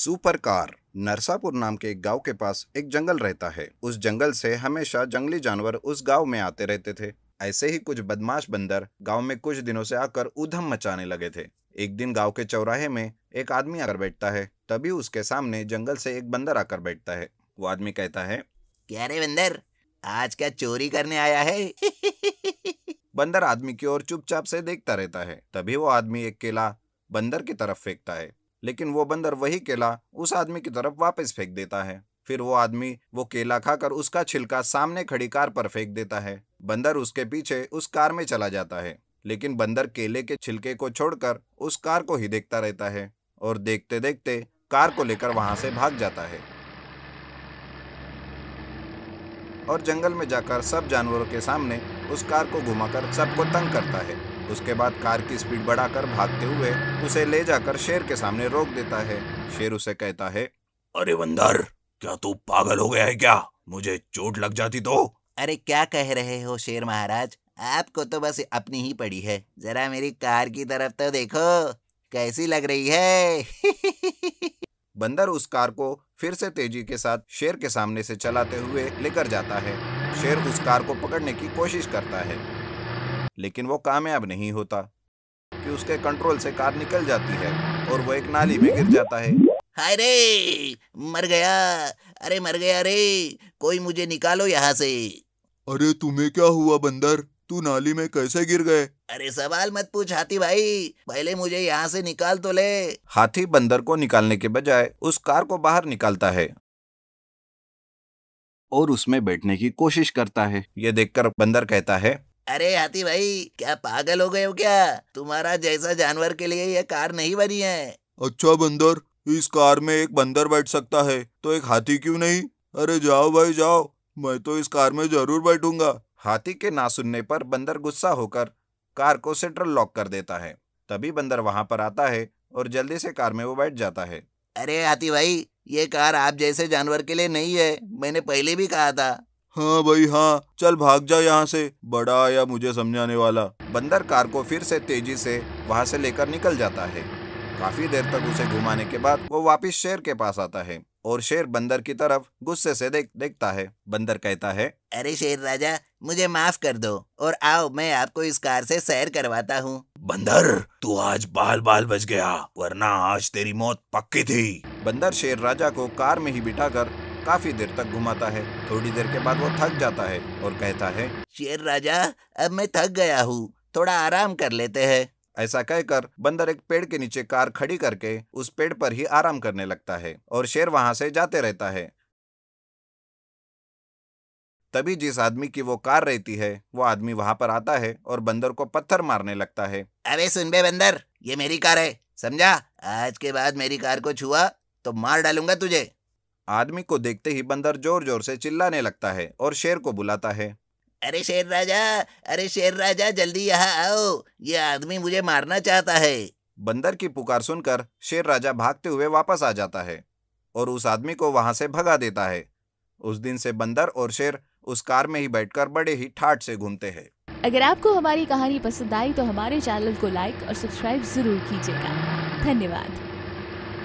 super car Narsapur नाम के एक गांव के पास एक जंगल रहता है उस जंगल से हमेशा जंगली जानवर उस गांव में आते रहते थे ऐसे ही कुछ बदमाश बंदर गांव में कुछ दिनों से आकर उधम मचाने लगे थे एक दिन गांव के चौराहे में एक आदमी आकर बैठता है तभी उसके सामने जंगल से एक बंदर आकर बैठता है वो आदमी कहता है क्या रे बंदर आज क्या चोरी करने आया है बंदर आदमी की ओर चुपचाप से देखता रहता है तभी वो आदमी एक केला बंदर की तरफ फेंकता है लेकिन वो बंदर वही केला उस आदमी की तरफ वापस फेंक देता है फिर वो आदमी वो केला खाकर उसका छिलका सामने खड़ी कार पर फेंक देता है बंदर उसके पीछे उस कार में चला जाता है लेकिन बंदर केले के छिलके को छोड़कर उस कार को ही देखता रहता है और देखते देखते कार को लेकर वहां से भाग जाता है और जंगल में जाकर सब जानवरों के सामने उस कार को घुमाकर सबको तंग करता है उसके बाद कार की स्पीड बढ़ाकर भागते हुए उसे ले जाकर शेर के सामने रोक देता है शेर उसे कहता है अरे बंदर क्या तू पागल हो गया है क्या मुझे चोट लग जाती तो अरे क्या कह रहे हो शेर महाराज आपको तो बस अपनी ही पड़ी है जरा मेरी कार की तरफ तो देखो कैसी लग रही है बंदर उस कार को फिर से तेजी के साथ शेर के सामने से चलाते हुए लेकर जाता है शेर उस कार को पकड़ने की कोशिश करता है लेकिन वो कामयाब नहीं होता कि उसके कंट्रोल से कार निकल जाती है और वो एक नाली में गिर जाता है हाय रे मर गया अरे मर गया रे कोई मुझे निकालो यहाँ से अरे तुम्हें क्या हुआ बंदर तू नाली में कैसे गिर गए अरे सवाल मत पूछ हाथी भाई पहले मुझे यहाँ से निकाल तो ले हाथी बंदर को निकालने के बजाय उस कार को बाहर निकालता है और उसमें बैठने की कोशिश करता है ये देखकर बंदर कहता है अरे हाथी भाई क्या पागल हो गए हो क्या तुम्हारा जैसा जानवर के लिए यह कार नहीं बनी है अच्छा बंदर इस कार में एक बंदर बैठ सकता है तो एक हाथी क्यों नहीं अरे जाओ भाई जाओ मैं तो इस कार में जरूर बैठूंगा हाथी के ना सुनने पर बंदर गुस्सा होकर कार को सेंट्रल लॉक कर देता है तभी बंदर वहां पर आता है और जल्दी से कार में वो बैठ जाता है अरे हाथी भाई ये कार आप जैसे जानवर के लिए नहीं है मैंने पहले भी कहा था हाँ भाई हाँ चल भाग जा यहाँ से बड़ा आया मुझे समझाने वाला बंदर कार को फिर से तेजी से वहाँ से लेकर निकल जाता है काफी देर तक उसे घुमाने के बाद वो वापस शेर के पास आता है और शेर बंदर की तरफ गुस्से से देख देखता है बंदर कहता है अरे शेर राजा मुझे माफ कर दो और आओ मैं आपको इस कार से सैर करवाता हूँ बंदर तू आज बाल बाल बच गया वरना आज तेरी मौत पक्की थी बंदर शेर राजा को कार में ही बिठाकर काफी देर तक घुमाता है थोड़ी देर के बाद वो थक जाता है और कहता है शेर राजा अब मैं थक गया हूँ थोड़ा आराम कर लेते हैं ऐसा कहकर बंदर एक पेड़ के नीचे कार खड़ी करके उस पेड़ पर ही आराम करने लगता है और शेर वहां से जाते रहता है तभी जिस आदमी की वो कार रहती है वो आदमी वहां पर आता है और बंदर को पत्थर मारने लगता है अरे सुन बे बंदर ये मेरी कार है समझा आज के बाद मेरी कार को छुआ तो मार डालूंगा तुझे आदमी को देखते ही बंदर जोर जोर से चिल्लाने लगता है और शेर को बुलाता है अरे शेर राजा अरे शेर राजा जल्दी यहाँ आओ ये आदमी मुझे मारना चाहता है बंदर की पुकार सुनकर शेर राजा भागते हुए वापस आ जाता है और उस आदमी को वहां से भगा देता है उस दिन से बंदर और शेर उस कार में ही बैठकर बड़े ही ठाट से घूमते हैं अगर आपको हमारी कहानी पसंद आई तो हमारे चैनल को लाइक और सब्सक्राइब जरूर कीजिएगा धन्यवाद